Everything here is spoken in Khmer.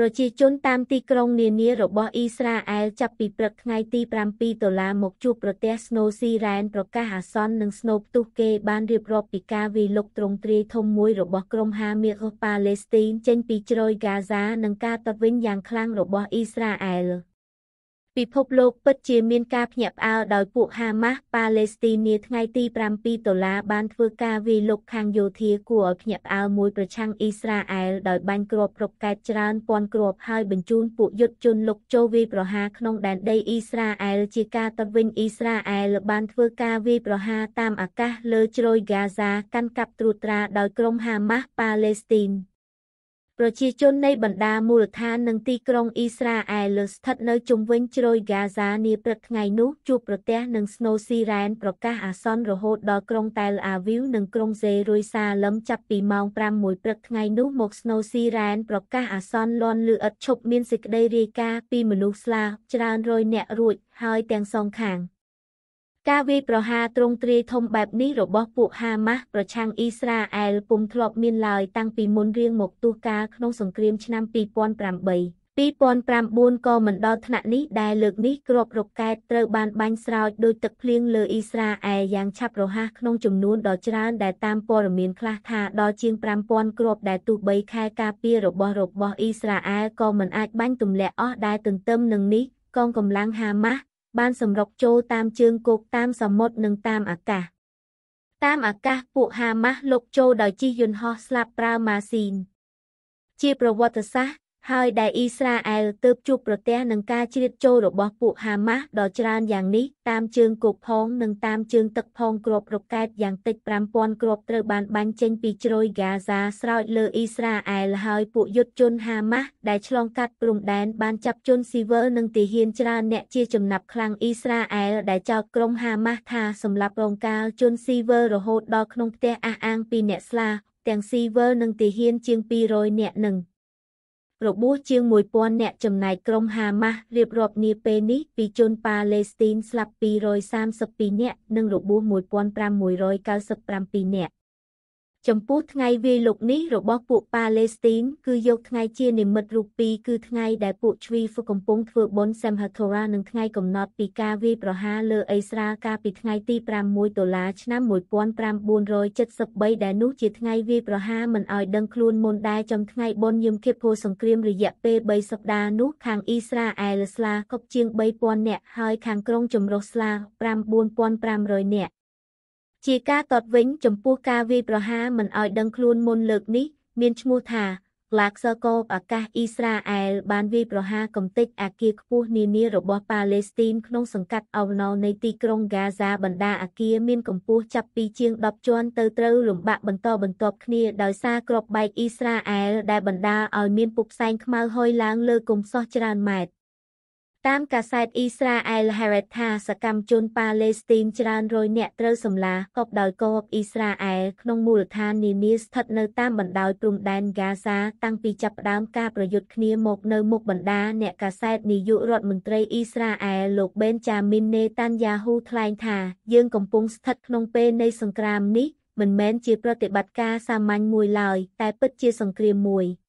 ប្រជាជនតាមទីក្រុងនានារបស់អ៊ីស្រាអែលចាប់ពីព្រឹកថ្ងៃទី7ដុល្លារមកជួបប្រទេសស្នូស៊ីរ៉ែនប្រកាសអាសន្ននិងស្នូផ្ទុះគេបានរៀបរាប់ពីការវាយលុកទ្រង់ទ្រាយធំមួយរបស់ក្រុមហាមាកប៉ាឡេស្ទីនចេញពីជ្រោយហ្គាហ្សា និងការតបវិញយ៉ាងខ្លាំងរបស់អ៊ីស្រាអែល។ពិភពលោកពិតជាមានការភ្ញាក់ផ្អើលដោយពួកហាម៉ាស់ប៉ាឡេស្ទីនាថ្ងៃទី7ដុល្លារបានធ្វើការវាយលុកខាងយោធាគួរឲ្យភ្ញាក់ផ្អើលមួយប្រឆាំងអ៊ីស្រាអែលដោយបាញ់គ្រាប់ប្រកែកច្រើនពាន់គ្រាប់ហើយបញ្ជូនពួកយុទ្ធជនលុកចូលវាយប្រហារក្នុងដែនដីអ៊ីស្រាអែលជាការតបវិញអ៊ីស្រាអែលបានធ្វើការវាយប្រហារតាមអាកាសលើជ្រោយហ្គាហ្សាកាន់កាប់ត្រួតត្រាដោយក្រុមហាម៉ាស់ប៉ាឡេស្ទីនប្រជាជននៃបណ្ដាមូលដ្ឋាននិងទីក្រុងអ៊ីស្រាអែលស្ថិតនៅជុំវិញជ្រោយហ្គាហ្សានាព្រឹកថ្ងៃនោះជួបប្រទះនឹងស្នូស៊ីរ៉ែនប្រកាសអាសន្នរហូតដល់ក្រុងតែលអាវីវនិងក្រុងសេរួយសាឡឹមចាប់ពីម៉ោង5មួយព្រឹកថ្ងៃនោះមកស្នូស៊ីរ៉ែនប្រកាសអាសន្នលន់លឺឥតឈប់មានសេចក្តីរាយការណ៍ពីមនុស្សស្លាប់ច្រើនរយនាក់រួចហើយទាំងសងខាង។ការវាយប្រហារទ្រង់ទ្រាយធំបែបនេះរបស់ពួកហាម៉ាស់ ប្រឆាំងអ៊ីស្រាអែលពុំធ្លាប់មានឡើយតាំងពីមុនរៀងមកទស្សកាលក្នុងសង្គ្រាមឆ្នាំ2008 2009ក៏មិនដល់ថ្នាក់នេះដែលលើកនេះក្របរកែតត្រូវបានបាញ់ស្រោចដោយទឹកភ្លៀងលើអ៊ីស្រាអែលយ៉ាងឆាប់រហ័សក្នុងចំនួនដ៏ច្រើនដែលតាមព័ត៌មានខ្លះថាដល់ជាង5000គ្រាប់ដែលទោះបីខែការពាររបស់របស់អ៊ីស្រាអែលក៏មិនអាចបាញ់ទម្លាក់អស់ដែលទន្ទឹមនឹងនេះកងកម្លាំងហាម៉ាស់បានសម្រុកចូលតាមជើងគោកតាមសមុទ្រនិងតាមអាកាសតាមអាកាសពួកហាម៉ាស់លុកចូលដោយជិះយន្តហោះស្លាប់ប្រើម៉ាស៊ីនជាប្រវត្តិសាស្ត្រហើយដែលអ៊ីស្រាអែលទើបជួបប្រទះនឹងការជ្រៀតចូលរបស់ពួកហាម៉ាស់ដ៏ច្រើនយ៉ាងនេះតាមជើងគោកផងនិងតាមជើងទឹកផងគ្រាប់រកែតយ៉ាងតិច5000គ្រាប់ត្រូវបានបាញ់ចេញពីជ្រោយហ្គាហ្សាស្រោចលើអ៊ីស្រាអែលហើយពួកយុទ្ធជនហាម៉ាស់ដែលឆ្លងកាត់ព្រំដែនបានចាប់ជនស៊ីវិលនិងទាហានច្រើនអ្នកជាចំណាប់ខ្លាំងអ៊ីស្រាអែល ដែលចោទក្រុមហាម៉ាស់ថាសម្លាប់រងកាលជនស៊ីវិលរហូតដល់ក្នុងផ្ទះអះអាងពីអ្នកស្លា ទាំងស៊ីវិលនិងទាហាន ជាង200នាក់នឹងរបួសជាង1000អ្នកចំណែកក្រុមហាម៉ាស់រៀបរាប់នាពេលនេះពីជនប៉ាឡេស្ទីនស្លាប់232អ្នកនិងរបួស1597អ្នកចំពោះថ្ងៃវាយលុកនេះរបស់ពួកប៉ាឡេស្ទីនគឺយកថ្ងៃជានិមិត្តរូបពីរគឺថ្ងៃដែលពួកជ្វីហ្វកំពុងធ្វើបុណ្យសេមហាធូរ៉ានិងថ្ងៃកំណត់ពីការវាយប្រហារលើអ៊ីស្រាអែលកាលពីថ្ងៃទី6ដុល្លារឆ្នាំ1973ដែលនោះជាថ្ងៃវាយប្រហារមិនឲ្យដឹងខ្លួនមុនដែរចំថ្ងៃបុណ្យយមគិបូសង្គ្រាមរយៈពេល3សប្តាហ៍នោះខាងអ៊ីស្រាអែលស្លាកុបជាង3000នាក់ហើយខាងក្រុងចម្រុះស្លា9500នាក់ជាការតតវិញ ចំពោះការវាយប្រហារមិនឲ្យដឹងខ្លួនមុនលើកនេះមានឈ្មោះថា Laser Corp អាកាសអ៊ីស្រាអែលបានវាយប្រហារកំទេចអាគារខ្ពស់នានារបស់ប៉ាឡេស្ទីនក្នុងសង្កាត់អូណូនៃទីក្រុងហ្គាហ្សាបណ្ដាអាគារមានកម្ពស់ចាប់ពីជាង10ជាន់ទៅត្រូវលំបាកបន្តបន្ទាប់គ្នាដោយសារគ្រាប់បែកអ៊ីស្រាអែលដែលបណ្ដាឲ្យមានពុកផ្សែងខ្មៅហុយឡើងលើគំសោះច្រើនម៉ែត្រតាមកាសែតអ៊ីស្រាអែល Haaretz ថាសកម្មជនប៉ាឡេស្ទីនច្រើនរយនាក់ត្រូវសម្លាប់កដោយកបអ៊ីស្រាអែលក្នុងមូលដ្ឋាននានាស្ថិតនៅតាមបណ្ដោយព្រំដែនហ្គាសា តាំងពីចាប់ផ្ដើមការប្រយុទ្ធគ្នាមក នៅមុខបណ្ដាអ្នកកាសែតនាយករដ្ឋមន្ត្រីអ៊ីស្រាអែលលោក Benjamin Netanyahu ថ្លែងថាយើងកំពុងស្ថិតក្នុងពេលនៃសង្គ្រាមនេះ មិនមែនជាប្រតិបត្តិការសាមញ្ញមួយឡើយតែពិតជាសង្គ្រាមមួយ។